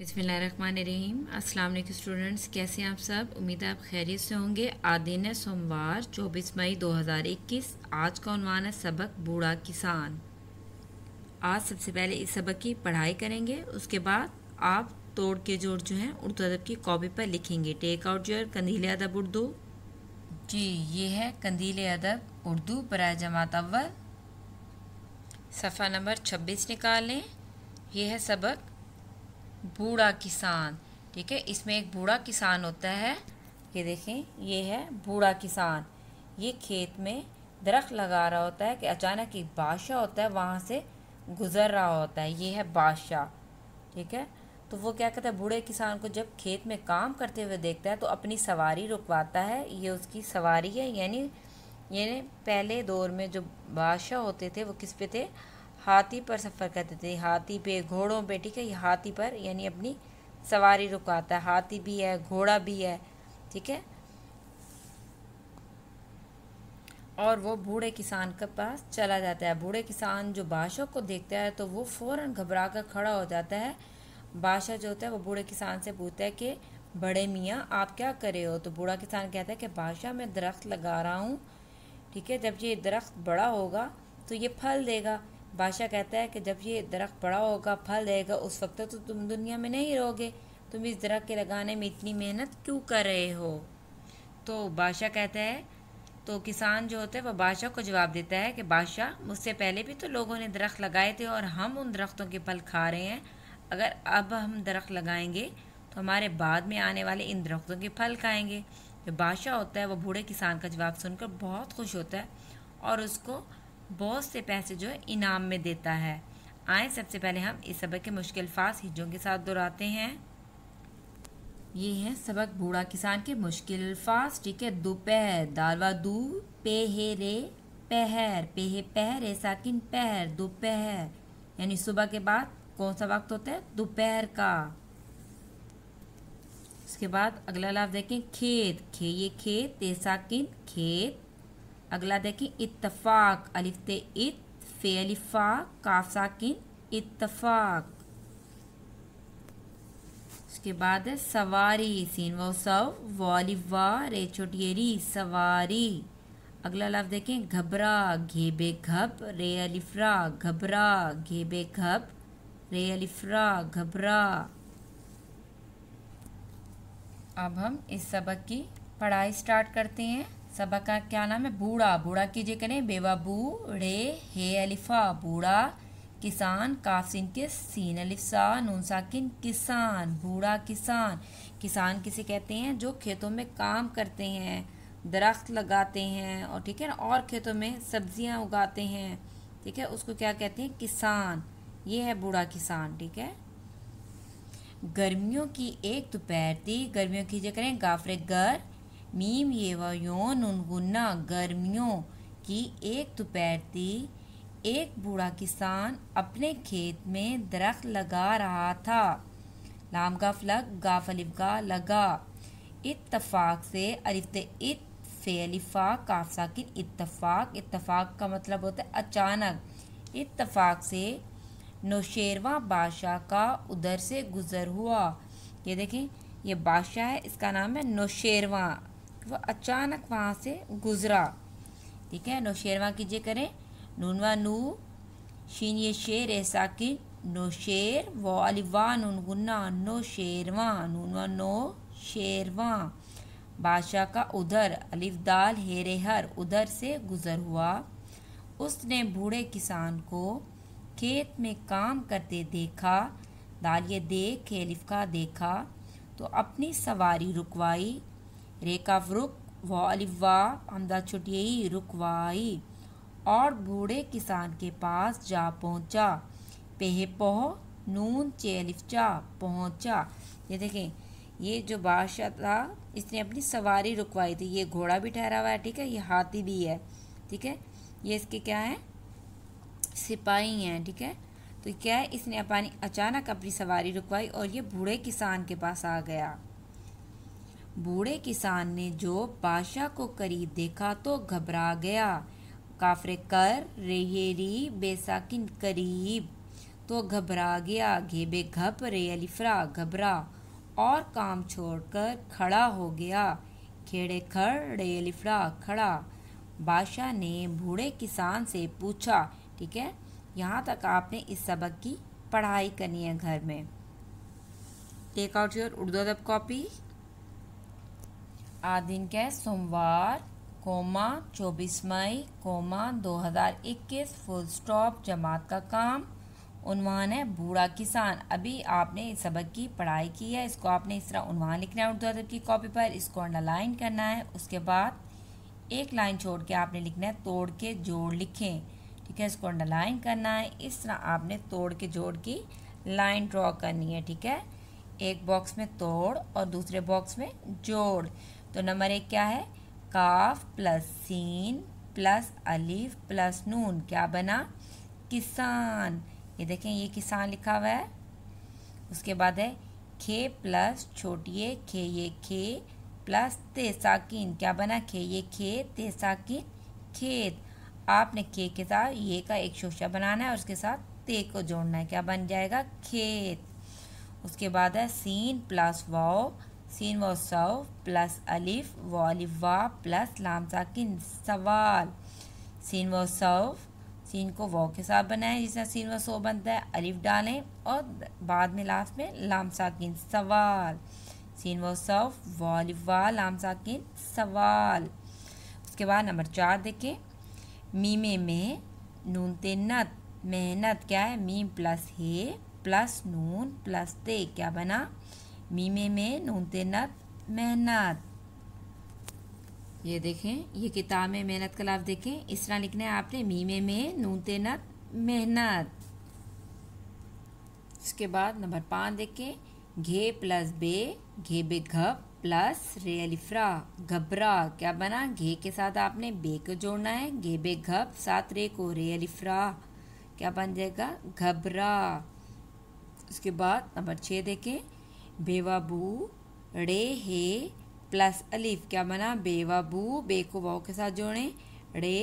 बिसमीम अस्सलाम वालेकुम स्टूडेंट्स कैसे हैं आप सब उम्मीद है आप खैरियत से होंगे आदिन है सोमवार 24 मई 2021 आज का उनवान है सबक बूढ़ा किसान आज सबसे पहले इस सबक की पढ़ाई करेंगे उसके बाद आप तोड़ के जोड़ जो हैं उर्दू अदब की कॉपी पर लिखेंगे टेक आउट योर कंदील अदब उर्दू जी ये है कंदील अदब उर्दू बरए जमात अव्वल सफ़ा नंबर छब्बीस निकालें यह है सबक बूढ़ा किसान ठीक है इसमें एक बूढ़ा किसान होता है ये देखें ये है बूढ़ा किसान ये खेत में दरख्त लगा रहा होता है कि अचानक एक बादशाह होता है वहाँ से गुज़र रहा होता है ये है बादशाह ठीक है तो वो क्या कहता है बूढ़े किसान को जब खेत में काम करते हुए देखता है तो अपनी सवारी रुकवाता है ये उसकी सवारी है यानी यानी पहले दौर में जो बादशाह होते थे वो किस पे थे हाथी पर सफ़र करते थे हाथी पे घोड़ों पे ठीक है ये हाथी पर यानी अपनी सवारी रुकाता है हाथी भी है घोड़ा भी है ठीक है और वो बूढ़े किसान के पास चला जाता है बूढ़े किसान जो बादशाह को देखता है तो वो फौरन घबरा कर खड़ा हो जाता है बादशाह जो होता है वो बूढ़े किसान से पूछता है कि बड़े मियाँ आप क्या करे हो तो बूढ़ा किसान कहता है कि बादशाह मैं दरख्त लगा रहा हूँ ठीक है जब ये दरख्त बड़ा होगा तो ये फल देगा बादशाह कहता है कि जब ये दरख्त बड़ा होगा फल देगा उस वक्त तो तुम दुनिया में नहीं रहोगे तुम इस दरख्त के लगाने में इतनी मेहनत क्यों कर रहे हो तो बादशाह कहता है तो किसान जो होते हैं वह बादशाह को जवाब देता है कि बादशाह मुझसे पहले भी तो लोगों ने दरख्त लगाए थे और हम उन दरख्तों के फल खा रहे हैं अगर अब हम दरख्त लगाएंगे तो हमारे बाद में आने वाले इन दरख्तों के फल खाएंगे जो बादशाह होता है वह बूढ़े किसान का जवाब सुनकर बहुत खुश होता है और उसको बहुत से पैसे जो है इनाम में देता है आए सबसे पहले हम इस सबक के मुश्किल फास हिजों के साथ दोहराते हैं ये है सबक बूढ़ा किसान के मुश्किल फास ठीक है दोपहर दारवा दू पेहे रे पहर पेहे पहर ए साकिन पहर दोपहर यानी सुबह के बाद कौन सा वक्त होता है दोपहर का उसके बाद अगला लाभ देखें खेत खे ये खेत ए साकिन खेत अगला देखें इतफाक अलिफ्ते इत फे अलिफा काफ साकिन उसके बाद है सवारी सीन वो सव वॉलिवा रे छोटियरी सवारी अगला लफ्ज देखें घबरा घेबे घब रे अलिफ्रा घबरा घेबे घब रे अलिफ्रा घबरा अब हम इस सबक की पढ़ाई स्टार्ट करते हैं सबक का क्या नाम है बूढ़ा बूढ़ा कीजिए करें बेवा बूढ़े हे अलिफा बूढ़ा किसान काफिन के सीन अलिफ सा नून साकिन किसान बूढ़ा किसान किसान किसे कहते हैं जो खेतों में काम करते हैं दरख्त लगाते हैं और ठीक है और खेतों में सब्जियां उगाते हैं ठीक है उसको क्या कहते हैं किसान ये है बूढ़ा किसान ठीक है गर्मियों की एक दोपहर थी गर्मियों की जो करें गाफरे गर्म मीम व यौन उनगुन्ना गर्मियों की एक दोपहर थी एक बूढ़ा किसान अपने खेत में दरख्त लगा रहा था लाम का फलक गाफलिफ लगा इतफाक से अलिफ इत फे काफसा काफ साकिन इतफाक इतफाक का मतलब होता है अचानक इतफाक से नौशेरवा बादशाह का उधर से गुज़र हुआ ये देखें ये बादशाह है इसका नाम है नौशेरवा वह अचानक वहाँ से गुजरा ठीक है नौशेरवा कीजिए करें नूनवा नू शीन ये शेर ऐसा कि नो शेर वो नून गुन्ना नो शेरवा नूनवा नो शेरवा बादशाह का उधर अलिफ दाल हेरे हर उधर से गुज़र हुआ उसने बूढ़े किसान को खेत में काम करते देखा दाल ये देख खेलिफ का देखा तो अपनी सवारी रुकवाई रेकाव रुक वालिवा अमदा छुटियई रुकवाई और बूढ़े किसान के पास जा पहुंचा पेह पोह नून चेलिफचा पहुंचा ये देखें ये जो बादशाह था इसने अपनी सवारी रुकवाई थी ये घोड़ा भी ठहरा हुआ है ठीक है ये हाथी भी है ठीक है ये इसके क्या है सिपाही हैं ठीक है तो क्या है इसने अपनी अचानक अपनी सवारी रुकवाई और ये बूढ़े किसान के पास आ गया बूढ़े किसान ने जो बादशाह को करीब देखा तो घबरा गया काफरे कर रेहरी बेसाकिन करीब तो घबरा गया घेबे घप रे अलीफरा घबरा और काम छोड़कर खड़ा हो गया खेड़े खड़ रे अलीफरा खड़ा बादशाह ने बूढ़े किसान से पूछा ठीक है यहाँ तक आपने इस सबक की पढ़ाई करनी है घर में टेक आउट योर उर्दू अदब कॉपी आज दिन क्या है सोमवार कोमा चौबीस मई कोमा 2021 फुल स्टॉप जमात का काम उन्वान है बूढ़ा किसान अभी आपने इस सबक की पढ़ाई की है इसको आपने इस तरह उनवान लिखना है उर्दू अदब की कॉपी पर इसको अंडरलाइन करना है उसके बाद एक लाइन छोड़ के आपने लिखना है तोड़ के जोड़ लिखें ठीक है इसको अंडरलाइन करना है इस तरह आपने तोड़ के जोड़ की लाइन ड्रॉ करनी है ठीक है एक बॉक्स में तोड़ और दूसरे बॉक्स में जोड़ तो नंबर एक क्या है काफ प्लस सीन प्लस अलीफ प्लस नून क्या बना किसान ये देखें ये किसान लिखा हुआ है उसके बाद है खे प्लस छोटिए खे ये खे प्लस ते साकिन क्या बना खे ये खे ते साकिन खेत आपने खे के साथ ये का एक शोशा बनाना है और उसके साथ ते को जोड़ना है क्या बन जाएगा खेत उसके बाद है सीन प्लस वाओ सीन व सव प्लस अलिफ व अलिफ वा प्लस लाम साकिन सवाल सीन व सव सीन को वॉ के साथ बनाएं जिसमें सीन व सो बनता है अलिफ डालें और बाद में लास्ट में लाम साकिन सवाल सीन व सव व अलिफ वा लाम साकिन सवाल उसके बाद नंबर चार देखें मीमे में नून तेनत मेहनत क्या है मीम प्लस हे प्लस नून प्लस ते क्या बना मीमे में नूनते नत मेहनत ये देखें ये किताब में मेहनत का लाभ देखें इस तरह लिखना है आपने मीमे में नूनते नत मेहनत उसके बाद नंबर पाँच देखें घे प्लस बे घे बे घप प्लस रे अलिफ्रा घबरा क्या बना घे के साथ आपने बे को जोड़ना है घे बे घप साथ रे को रे अलिफ्रा क्या बन जाएगा घबरा उसके बाद नंबर छः देखें बेवाबू रे हे प्लस अलीफ क्या बना बेवाबू बे को वाओ के साथ जोड़ें रे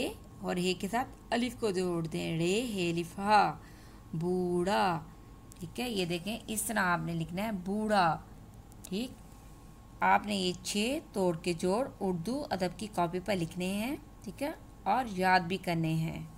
और हे के साथ अलिफ को जोड़ दें रे हे लिफा बूढ़ा ठीक है ये देखें इस तरह आपने लिखना है बूढ़ा ठीक आपने ये छः तोड़ के जोड़ उर्दू अदब की कॉपी पर लिखने हैं ठीक है और याद भी करने हैं